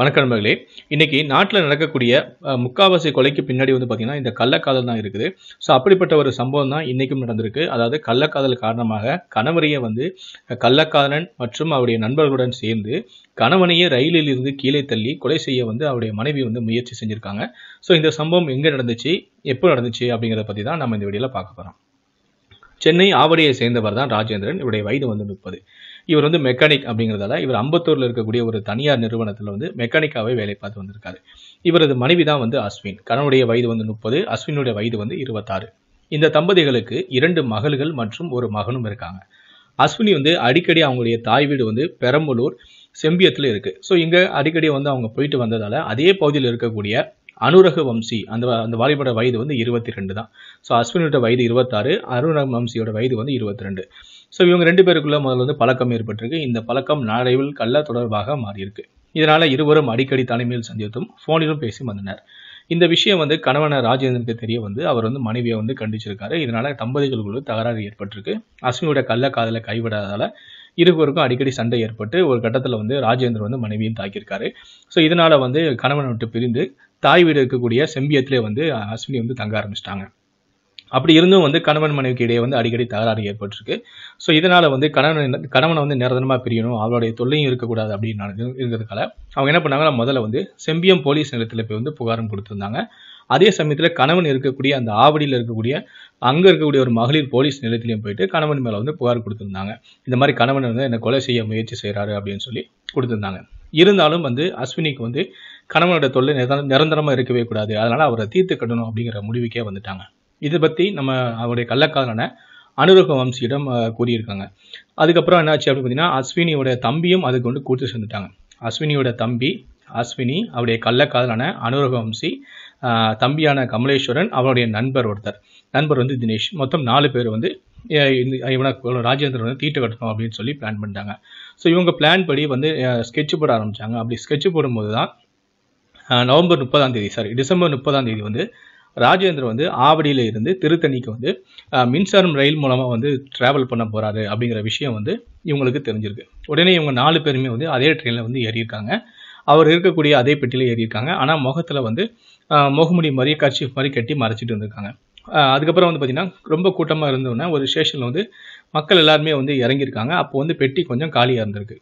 வணக்க நண்பர்களே இன்றைக்கி நாட்டில் நடக்கக்கூடிய முக்காவாசி கொலைக்கு பின்னாடி வந்து பார்த்திங்கன்னா இந்த கள்ளக்காதல் தான் இருக்குது ஸோ அப்படிப்பட்ட ஒரு சம்பவம் தான் இன்றைக்கும் நடந்திருக்கு அதாவது கள்ளக்காதல் காரணமாக கணவரையை வந்து கள்ளக்காதலன் மற்றும் அவருடைய நண்பர்களுடன் சேர்ந்து கணவனையே ரயிலில் இருந்து கீழே தள்ளி கொலை செய்ய வந்து அவருடைய மனைவி வந்து முயற்சி செஞ்சுருக்காங்க ஸோ இந்த சம்பவம் எங்கே நடந்துச்சு எப்போ நடந்துச்சு அப்படிங்கிறத பற்றி தான் நம்ம இந்த வீடியோவில் பார்க்க போகிறோம் சென்னை ஆவடியை சேர்ந்தவர் தான் ராஜேந்திரன் இவருடைய வயது வந்து முப்பது இவர் வந்து மெக்கானிக் அப்படிங்கிறதால இவர் அம்பத்தூரில் இருக்கக்கூடிய ஒரு தனியார் நிறுவனத்தில் வந்து மெக்கானிக்காவே வேலை பார்த்து வந்திருக்காரு இவரது மனைவி தான் வந்து அஸ்வின் கணவனுடைய வயது வந்து முப்பது அஸ்வினுடைய வயது வந்து இருபத்தாறு இந்த தம்பதிகளுக்கு இரண்டு மகள்கள் மற்றும் ஒரு மகனும் இருக்காங்க அஸ்வினி வந்து அடிக்கடி அவங்களுடைய தாய் வீடு வந்து பெரம்பலூர் செம்பியத்தில் இருக்குது ஸோ இங்கே அடிக்கடி வந்து அவங்க போயிட்டு வந்ததால அதே பகுதியில் இருக்கக்கூடிய அனுரக வம்சி அந்த அந்த வாலிபோட வயது வந்து இருபத்தி ரெண்டு தான் ஸோ அஸ்வினியோட வயது இருபத்தாறு அனுரக வம்சியோட வயது வந்து இருபத்தி ரெண்டு ஸோ இவங்க ரெண்டு பேருக்குள்ள முதல்ல வந்து பழக்கம் ஏற்பட்டிருக்கு இந்த பழக்கம் நாளைவில் கள்ள தொடர்பாக மாறியிருக்கு இதனால் இருவரும் அடிக்கடி தலைமையில் சந்தித்தும் ஃபோனிலும் பேசி வந்தனர் இந்த விஷயம் வந்து கணவன ராஜேந்திரனுக்கு தெரிய வந்து அவர் வந்து மனைவியை வந்து கண்டிச்சிருக்காரு இதனால் தம்பதிகளுக்குள்ள தகராறு ஏற்பட்டிருக்கு அஸ்வினியோட கள்ள காதலை கைவிடாதால இருவருக்கும் அடிக்கடி சண்டை ஏற்பட்டு ஒரு கட்டத்தில் வந்து ராஜேந்திரன் வந்து மனைவியும் தாக்கியிருக்காரு ஸோ இதனால் வந்து கணவனை விட்டு பிரிந்து தாய் வீடு இருக்கக்கூடிய செம்பியத்திலே வந்து அஸ்வினி வந்து தங்க ஆரம்பிச்சிட்டாங்க அப்படி இருந்தும் வந்து கணவன் மனைவிக்கு இடையே வந்து அடிக்கடி தகராறு ஏற்பட்டிருக்கு ஸோ இதனால் வந்து கணவன் கணவனை வந்து நிரந்தரமாக பிரியணும் அவளுடைய தொல்லையும் இருக்கக்கூடாது அப்படின்னு இருக்கிறதுனால அவங்க என்ன பண்ணாங்கன்னா முதல்ல வந்து செம்பியம் போலீஸ் நிலையத்தில் போய் வந்து புகாரும் கொடுத்துருந்தாங்க அதே சமயத்தில் கணவன் இருக்கக்கூடிய அந்த ஆவடியில் இருக்கக்கூடிய அங்கே இருக்கக்கூடிய ஒரு மகளிர் போலீஸ் நிலையத்திலையும் போயிட்டு கணவன் மேலே வந்து புகார் கொடுத்துருந்தாங்க இந்த மாதிரி கணவன் வந்து என்னை கொலை செய்ய முயற்சி செய்கிறாரு அப்படின்னு சொல்லி கொடுத்துருந்தாங்க இருந்தாலும் வந்து அஸ்வினிக்கு வந்து கணவனோட தொல்லை நிரந்தரமாக இருக்கவே கூடாது அதனால் அவரை தீர்த்து கட்டணும் அப்படிங்கிற முடிவுக்கே வந்துட்டாங்க இது பற்றி நம்ம அவருடைய கள்ளக்காரன அனுரக வம்சியிடம் கூறியிருக்காங்க அதுக்கப்புறம் என்னாச்சு அப்படின்னு பார்த்தீங்கன்னா அஸ்வினியோட தம்பியும் அதுக்கு வந்து கூட்டு சேர்ந்துட்டாங்க அஸ்வினியோட தம்பி அஸ்வினி அவருடைய கள்ளக்காதலான அனுரக வம்சி தம்பியான கமலேஸ்வரன் அவருடைய நண்பர் ஒருத்தர் நண்பர் வந்து தினேஷ் மொத்தம் நாலு பேர் வந்து இவனை ராஜேந்திரன் வந்து தீட்டு கட்டணும் அப்படின்னு சொல்லி பிளான் பண்ணிட்டாங்க ஸோ இவங்க பிளான் படி வந்து ஸ்கெட்ச் போட ஆரம்பித்தாங்க அப்படி ஸ்கெட்ச் போடும்போது தான் நவம்பர் முப்பதாம் தேதி சாரி டிசம்பர் முப்பதாம் தேதி வந்து ராஜேந்திரன் வந்து ஆவடியில் இருந்து திருத்தணிக்கு வந்து மின்சாரம் ரயில் மூலமாக வந்து ட்ராவல் பண்ண போகிறாரு அப்படிங்கிற விஷயம் வந்து இவங்களுக்கு தெரிஞ்சிருக்கு உடனே இவங்க நாலு பேருமே வந்து அதே ட்ரெயினில் வந்து ஏறியிருக்காங்க அவர் இருக்கக்கூடிய அதே பெட்டியில் ஏறியிருக்காங்க ஆனால் முகத்தில் வந்து முகமுடி மாதிரி கட்சி மாதிரி கட்டி மறைச்சிட்டு இருந்திருக்காங்க அதுக்கப்புறம் வந்து பார்த்திங்கன்னா ரொம்ப கூட்டமாக இருந்தோன்னே ஒரு ஸ்டேஷனில் வந்து மக்கள் எல்லாருமே வந்து இறங்கியிருக்காங்க அப்போ வந்து பெட்டி கொஞ்சம் காலியாக இருந்திருக்கு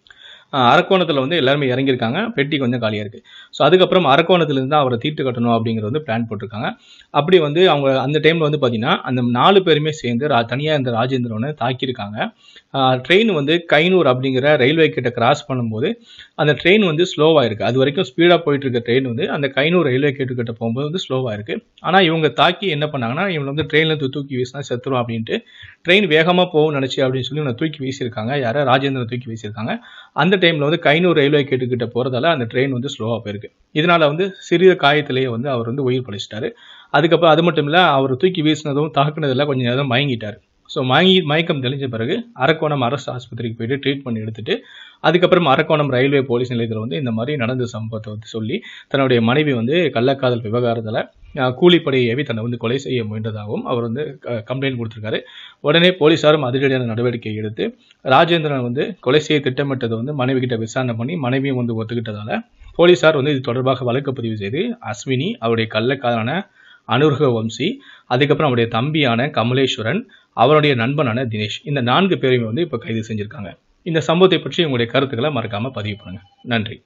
அரக்கோணத்தில் வந்து எல்லாருமே இறங்கியிருக்காங்க பெட்டி கொஞ்சம் காலியாக இருக்குது ஸோ அதுக்கப்புறம் அரக்கோணத்துலேருந்து தான் அவரை தீட்டு கட்டணும் அப்படிங்கிறது வந்து பிளான் போட்டிருக்காங்க அப்படி வந்து அவங்க அந்த டைமில் வந்து பார்த்தீங்கன்னா அந்த நாலு பேருமே சேர்ந்து ரா தனியாக இருந்த ராஜேந்திரனை தாக்கியிருக்காங்க ட்ரெயின் வந்து கைனூர் அப்படிங்கிற ரயில்வே கிட்ட கிராஸ் பண்ணும்போது அந்த ட்ரெயின் வந்து ஸ்லோவாக இருக்குது அது வரைக்கும் ஸ்பீடாக போயிட்டு இருக்க ட்ரெயின் வந்து அந்த கைனூர் ரயில்வே கேட்டு கிட்ட போகும்போது வந்து ஸ்லோவாக இருக்குது ஆனால் இவங்க தாக்கி என்ன பண்ணாங்கன்னா இவங்களை வந்து ட்ரெயின்லேருந்து தூக்கி வீசினா செத்துரும் அப்படின்ட்டு ட்ரெயின் வேகமாக போகும் நினச்சி அப்படின்னு சொல்லி இவனை தூக்கி வீசியிருக்காங்க யாரை ராஜேந்திரன் தூக்கி வீசியிருக்காங்க அந்த டைமில் வந்து கைனூர் ரயில்வே கேட்டுக்கிட்ட போகிறதால அந்த ட்ரெயின் வந்து ஸ்லோவாக போயிருக்கு இதனால் வந்து சிறிய காயத்திலேயே வந்து அவர் வந்து உயிர் பழிச்சிட்டாரு அதுக்கப்புறம் அது மட்டும் இல்லை அவர் தூக்கி வீசினதும் தாக்குனதெல்லாம் கொஞ்சம் நேரம் மயங்கிட்டார் ஸோ மயங்கி மயக்கம் தெளிஞ்ச பிறகு அரக்கோணம் அரசு ஆஸ்பத்திரிக்கு போயிட்டு ட்ரீட்மெண்ட் எடுத்துட்டு அதுக்கப்புறம் அரக்கோணம் ரயில்வே போலீஸ் நிலையத்தில் வந்து இந்த மாதிரி நடந்த சம்பவத்தை வந்து சொல்லி தன்னுடைய மனைவி வந்து கள்ளக்காதல் விவகாரத்தில் கூலிப்படை ஏவி தன்னை வந்து கொலை செய்ய முயன்றதாகவும் அவர் வந்து கம்ப்ளைண்ட் கொடுத்துருக்காரு உடனே போலீஸாரும் அதிரடியான நடவடிக்கை எடுத்து ராஜேந்திரன் வந்து கொலை செய்ய திட்டமிட்டதை வந்து மனைவி கிட்ட விசாரணை பண்ணி மனைவியும் வந்து ஒத்துக்கிட்டதால போலீஸார் வந்து இது தொடர்பாக வழக்கு பதிவு செய்து அஸ்வினி அவருடைய கள்ளக்காதலான அனுர்க வம்சி அதுக்கப்புறம் அவருடைய தம்பியான கமலேஸ்வரன் அவருடைய நண்பனான தினேஷ் இந்த நான்கு பேருமே வந்து இப்போ கைது செஞ்சுருக்காங்க இந்த சம்பவத்தை பற்றி உங்களுடைய கருத்துக்களை மறக்காமல் பதிவு பண்ணுங்கள் நன்றி